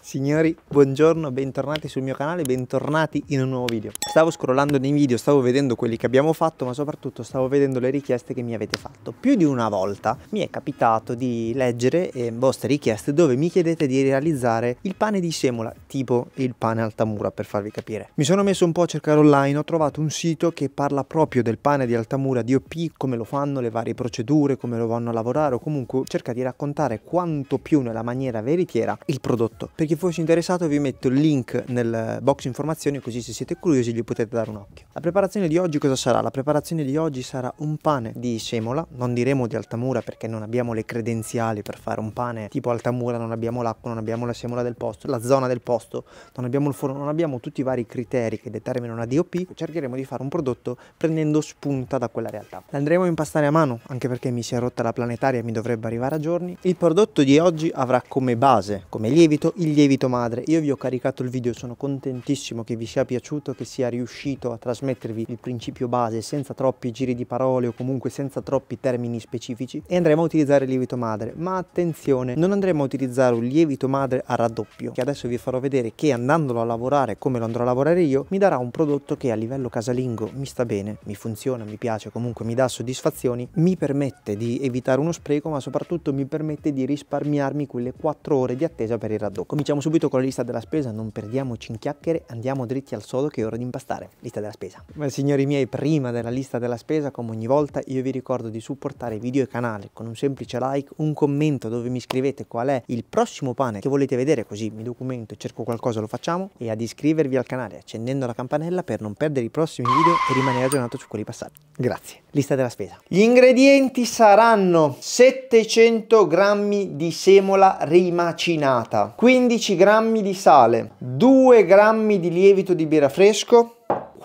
Signori, buongiorno, bentornati sul mio canale, bentornati in un nuovo video stavo scrollando nei video, stavo vedendo quelli che abbiamo fatto, ma soprattutto stavo vedendo le richieste che mi avete fatto. Più di una volta mi è capitato di leggere eh, vostre richieste dove mi chiedete di realizzare il pane di semola, tipo il pane Altamura, per farvi capire. Mi sono messo un po' a cercare online, ho trovato un sito che parla proprio del pane di Altamura di OP, come lo fanno, le varie procedure, come lo vanno a lavorare, o comunque cerca di raccontare quanto più nella maniera veritiera il prodotto. Per chi fosse interessato vi metto il link nel box informazioni, così se siete curiosi gli potete dare un occhio. La preparazione di oggi cosa sarà? La preparazione di oggi sarà un pane di semola, non diremo di Altamura perché non abbiamo le credenziali per fare un pane tipo Altamura, non abbiamo l'acqua, non abbiamo la semola del posto, la zona del posto, non abbiamo il forno, non abbiamo tutti i vari criteri che determinano la DOP, cercheremo di fare un prodotto prendendo spunta da quella realtà. L'andremo a impastare a mano, anche perché mi si è rotta la planetaria e mi dovrebbe arrivare a giorni. Il prodotto di oggi avrà come base, come lievito, il lievito madre. Io vi ho caricato il video, sono contentissimo che vi sia piaciuto, che sia sia riuscito a trasmettervi il principio base senza troppi giri di parole o comunque senza troppi termini specifici e andremo a utilizzare il lievito madre, ma attenzione, non andremo a utilizzare un lievito madre a raddoppio, che adesso vi farò vedere che andandolo a lavorare come lo andrò a lavorare io, mi darà un prodotto che a livello casalingo mi sta bene, mi funziona, mi piace, comunque mi dà soddisfazioni, mi permette di evitare uno spreco, ma soprattutto mi permette di risparmiarmi quelle 4 ore di attesa per il raddoppio. Cominciamo subito con la lista della spesa, non perdiamoci in chiacchiere, andiamo dritti al sodo che è ora di imparare impastare lista della spesa. Ma signori miei, prima della lista della spesa, come ogni volta, io vi ricordo di supportare video e canale con un semplice like, un commento dove mi scrivete qual è il prossimo pane che volete vedere, così mi documento, e cerco qualcosa, lo facciamo, e ad iscrivervi al canale accendendo la campanella per non perdere i prossimi video e rimanere aggiornato su quelli passati. Grazie. Lista della spesa. Gli ingredienti saranno 700 grammi di semola rimacinata, 15 grammi di sale, 2 grammi di lievito di birra fresco,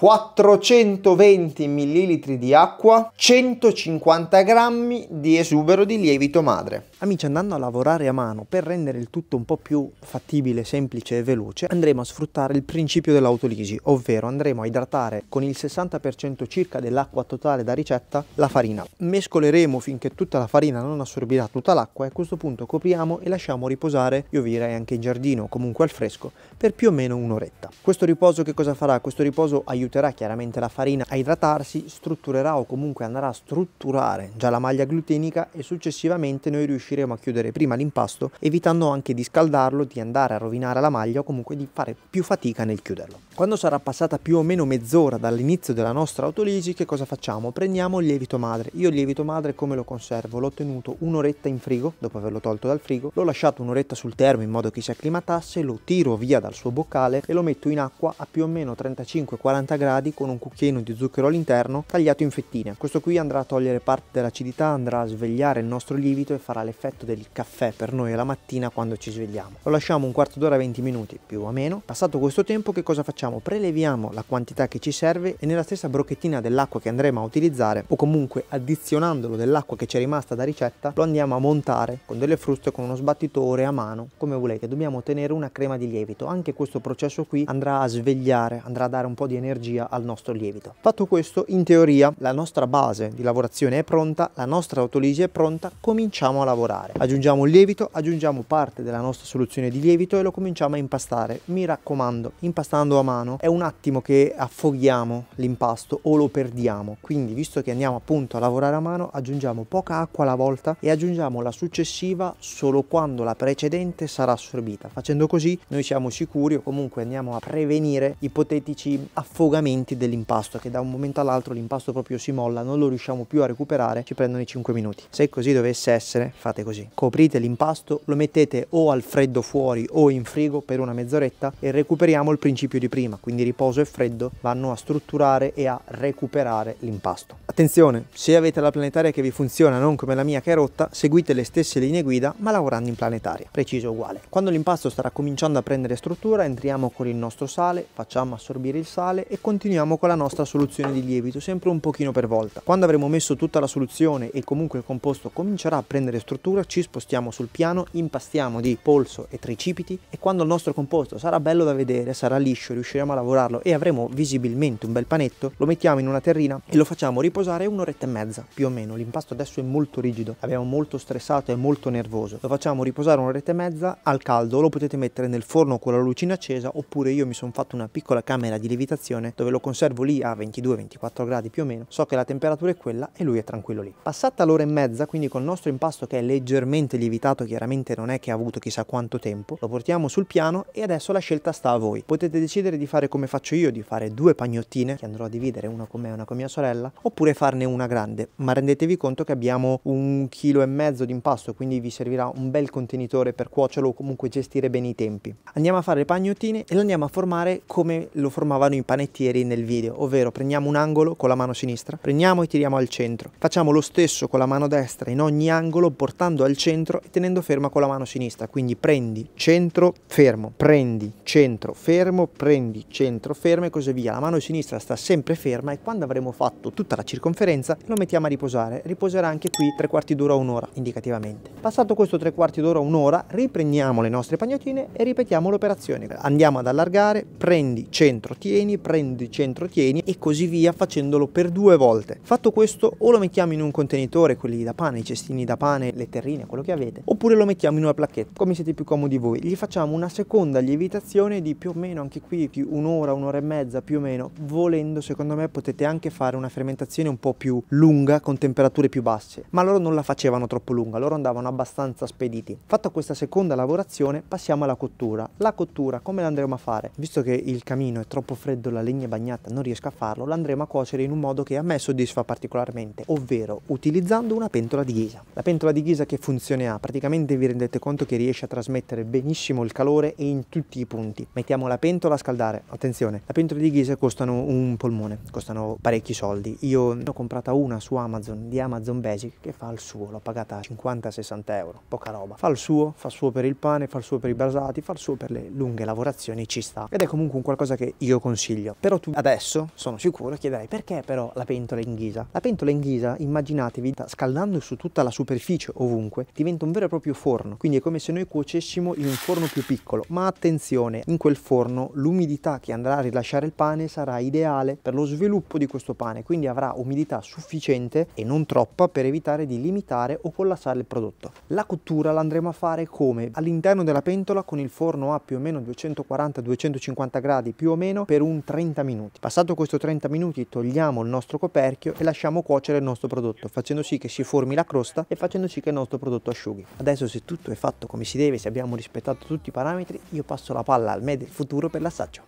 420 ml di acqua, 150 g di esubero di lievito madre. Amici, andando a lavorare a mano per rendere il tutto un po' più fattibile, semplice e veloce, andremo a sfruttare il principio dell'autolisi, ovvero andremo a idratare con il 60% circa dell'acqua totale da ricetta la farina. Mescoleremo finché tutta la farina non assorbirà tutta l'acqua e a questo punto copriamo e lasciamo riposare, io vi direi anche in giardino, comunque al fresco, per più o meno un'oretta. Questo riposo che cosa farà? Questo riposo aiuterà chiaramente la farina a idratarsi, strutturerà o comunque andrà a strutturare già la maglia glutenica e successivamente noi riusciremo riusciremo a chiudere prima l'impasto evitando anche di scaldarlo, di andare a rovinare la maglia o comunque di fare più fatica nel chiuderlo. Quando sarà passata più o meno mezz'ora dall'inizio della nostra autolisi che cosa facciamo? Prendiamo il lievito madre. Io il lievito madre come lo conservo? L'ho tenuto un'oretta in frigo dopo averlo tolto dal frigo, l'ho lasciato un'oretta sul termo in modo che si acclimatasse, lo tiro via dal suo boccale e lo metto in acqua a più o meno 35-40 gradi con un cucchiaino di zucchero all'interno tagliato in fettine. Questo qui andrà a togliere parte dell'acidità, andrà a svegliare il nostro lievito e farà l'effetto l'effetto del caffè per noi alla mattina quando ci svegliamo. Lo lasciamo un quarto d'ora, 20 minuti più o meno. Passato questo tempo che cosa facciamo? Preleviamo la quantità che ci serve e nella stessa brocchettina dell'acqua che andremo a utilizzare o comunque addizionandolo dell'acqua che ci è rimasta da ricetta lo andiamo a montare con delle fruste con uno sbattitore a mano come volete. Dobbiamo ottenere una crema di lievito. Anche questo processo qui andrà a svegliare, andrà a dare un po' di energia al nostro lievito. Fatto questo, in teoria la nostra base di lavorazione è pronta, la nostra autolisi è pronta, cominciamo a lavorare lavorare. Aggiungiamo il lievito, aggiungiamo parte della nostra soluzione di lievito e lo cominciamo a impastare. Mi raccomando, impastando a mano è un attimo che affoghiamo l'impasto o lo perdiamo. Quindi visto che andiamo appunto a lavorare a mano aggiungiamo poca acqua alla volta e aggiungiamo la successiva solo quando la precedente sarà assorbita. Facendo così noi siamo sicuri o comunque andiamo a prevenire ipotetici affogamenti dell'impasto che da un momento all'altro l'impasto proprio si molla, non lo riusciamo più a recuperare, ci prendono i 5 minuti. Se così dovesse essere fate fate così, coprite l'impasto, lo mettete o al freddo fuori o in frigo per una mezz'oretta e recuperiamo il principio di prima, quindi riposo e freddo vanno a strutturare e a recuperare l'impasto. Attenzione, se avete la planetaria che vi funziona non come la mia che è rotta, seguite le stesse linee guida ma lavorando in planetaria, preciso uguale. Quando l'impasto starà cominciando a prendere struttura entriamo con il nostro sale, facciamo assorbire il sale e continuiamo con la nostra soluzione di lievito, sempre un pochino per volta. Quando avremo messo tutta la soluzione e comunque il composto comincerà a prendere struttura, struttura, ci spostiamo sul piano, impastiamo di polso e tricipiti e quando il nostro composto sarà bello da vedere, sarà liscio, riusciremo a lavorarlo e avremo visibilmente un bel panetto, lo mettiamo in una terrina e lo facciamo riposare un'oretta e mezza più o meno. L'impasto adesso è molto rigido, abbiamo molto stressato e molto nervoso. Lo facciamo riposare un'oretta e mezza al caldo, lo potete mettere nel forno con la lucina accesa oppure io mi sono fatto una piccola camera di lievitazione dove lo conservo lì a 22-24 gradi più o meno. So che la temperatura è quella e lui è tranquillo lì. Passata l'ora e mezza, quindi col nostro impasto che è leggermente lievitato, chiaramente non è che ha avuto chissà quanto tempo, lo portiamo sul piano e adesso la scelta sta a voi. Potete decidere di fare come faccio io, di fare due pagnottine, che andrò a dividere una con me e una con mia sorella, oppure farne una grande, ma rendetevi conto che abbiamo un chilo e mezzo di impasto, quindi vi servirà un bel contenitore per cuocerlo o comunque gestire bene i tempi. Andiamo a fare le pagnottine e le andiamo a formare come lo formavano i panettieri nel video, ovvero prendiamo un angolo con la mano sinistra, prendiamo e tiriamo al centro. Facciamo lo stesso con la mano destra in ogni angolo portando portando al centro e tenendo ferma con la mano sinistra. Quindi prendi centro, fermo, prendi centro, fermo, prendi centro, fermo e così via. La mano sinistra sta sempre ferma e quando avremo fatto tutta la circonferenza lo mettiamo a riposare. Riposerà anche qui tre quarti d'ora, un'ora indicativamente. Passato questo tre quarti d'ora, un'ora, riprendiamo le nostre pagnotine e ripetiamo l'operazione. Andiamo ad allargare, prendi centro, tieni, prendi centro, tieni e così via facendolo per due volte. Fatto questo o lo mettiamo in un contenitore, quelli da pane, i cestini da pane, le terrine, quello che avete, oppure lo mettiamo in una placchetta, come siete più comodi voi. Gli facciamo una seconda lievitazione di più o meno anche qui un'ora, un'ora e mezza più o meno. Volendo, secondo me potete anche fare una fermentazione un po' più lunga con temperature più basse, ma loro non la facevano troppo lunga, loro andavano abbastanza spediti. Fatta questa seconda lavorazione, passiamo alla cottura. La cottura come la andremo a fare? Visto che il camino è troppo freddo, la legna è bagnata, non riesco a farlo, l'andremo a cuocere in un modo che a me soddisfa particolarmente, ovvero utilizzando una pentola di ghisa. La pentola di ghisa difesa che funzione ha, praticamente vi rendete conto che riesce a trasmettere benissimo il calore e in tutti i punti. Mettiamo la pentola a scaldare, attenzione, la pentola di ghisa costano un polmone, costano parecchi soldi, io ne ho comprata una su Amazon di Amazon Basic che fa il suo, l'ho pagata 50-60 euro, poca roba, fa il suo, fa il suo per il pane, fa il suo per i basati, fa il suo per le lunghe lavorazioni, ci sta ed è comunque un qualcosa che io consiglio, però tu adesso sono sicuro chiederai perché però la pentola in ghisa? La pentola in ghisa immaginatevi scaldando su tutta la superficie ovunque ovunque, diventa un vero e proprio forno. Quindi è come se noi cuocessimo in un forno più piccolo. Ma attenzione, in quel forno l'umidità che andrà a rilasciare il pane sarà ideale per lo sviluppo di questo pane, quindi avrà umidità sufficiente e non troppa per evitare di limitare o collassare il prodotto. La cottura l'andremo a fare come? All'interno della pentola con il forno a più o meno 240-250 gradi più o meno per un 30 minuti. Passato questo 30 minuti togliamo il nostro coperchio e lasciamo cuocere il nostro prodotto facendo sì che si formi la crosta e facendo sì che il nostro nostro prodotto asciughi. Adesso se tutto è fatto come si deve, se abbiamo rispettato tutti i parametri, io passo la palla al me del futuro per l'assaggio.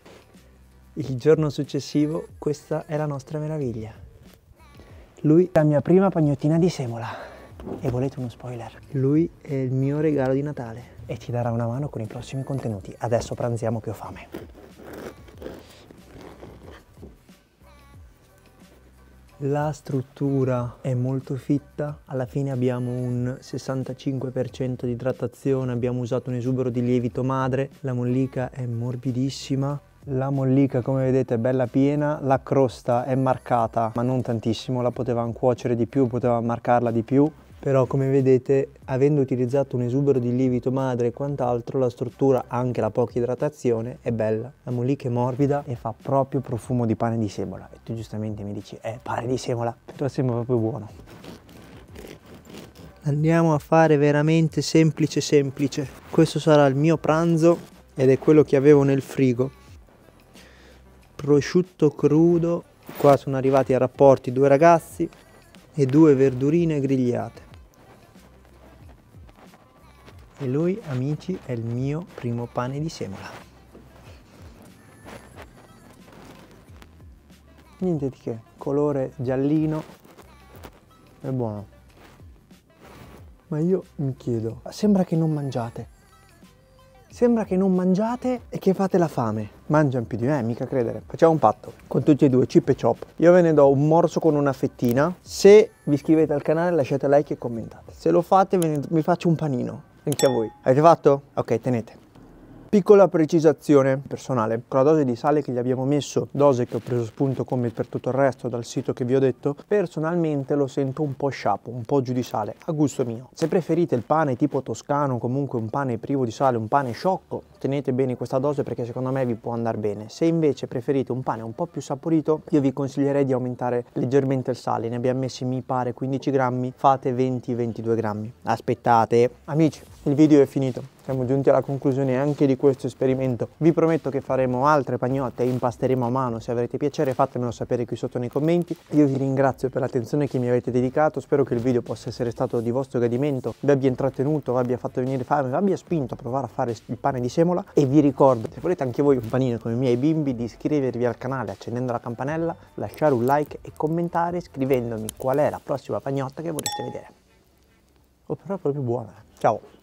Il giorno successivo questa è la nostra meraviglia. Lui è la mia prima pagnottina di semola. E volete uno spoiler? Lui è il mio regalo di Natale e ti darà una mano con i prossimi contenuti. Adesso pranziamo che ho fame. La struttura è molto fitta, alla fine abbiamo un 65% di idratazione, abbiamo usato un esubero di lievito madre, la mollica è morbidissima, la mollica come vedete è bella piena, la crosta è marcata ma non tantissimo, la potevamo cuocere di più, potevamo marcarla di più però come vedete avendo utilizzato un esubero di lievito madre e quant'altro la struttura anche la poca idratazione è bella la mollica è morbida e fa proprio profumo di pane di semola e tu giustamente mi dici eh pane di semola però sembra proprio buono andiamo a fare veramente semplice semplice questo sarà il mio pranzo ed è quello che avevo nel frigo prosciutto crudo qua sono arrivati a rapporti due ragazzi e due verdurine grigliate e lui, amici, è il mio primo pane di semola. Niente di che, colore giallino, è buono. Ma io mi chiedo, sembra che non mangiate. Sembra che non mangiate e che fate la fame. Mangiano più di me, mica credere. Facciamo un patto con tutti e due, chip e chop. Io ve ne do un morso con una fettina. Se vi iscrivete al canale lasciate like e commentate. Se lo fate ne... mi faccio un panino. Anche a voi. Avete fatto? Ok, tenete. Piccola precisazione personale, con la dose di sale che gli abbiamo messo, dose che ho preso spunto come per tutto il resto dal sito che vi ho detto, personalmente lo sento un po' sciapo, un po' giù di sale, a gusto mio. Se preferite il pane tipo toscano, comunque un pane privo di sale, un pane sciocco, tenete bene questa dose perché secondo me vi può andare bene. Se invece preferite un pane un po' più saporito, io vi consiglierei di aumentare leggermente il sale. Ne abbiamo messi, mi pare, 15 grammi, fate 20-22 grammi. Aspettate. Amici, il video è finito. Siamo giunti alla conclusione anche di questo esperimento. Vi prometto che faremo altre pagnotte e impasteremo a mano. Se avrete piacere fatemelo sapere qui sotto nei commenti. Io vi ringrazio per l'attenzione che mi avete dedicato. Spero che il video possa essere stato di vostro gradimento, vi abbia intrattenuto, vi abbia fatto venire fame, vi abbia spinto a provare a fare il pane di semola Tremola e vi ricordo, se volete anche voi un panino come i miei bimbi, di iscrivervi al canale accendendo la campanella, lasciare un like e commentare scrivendomi qual è la prossima pagnotta che vorreste vedere. Oh, però è proprio buona. Ciao!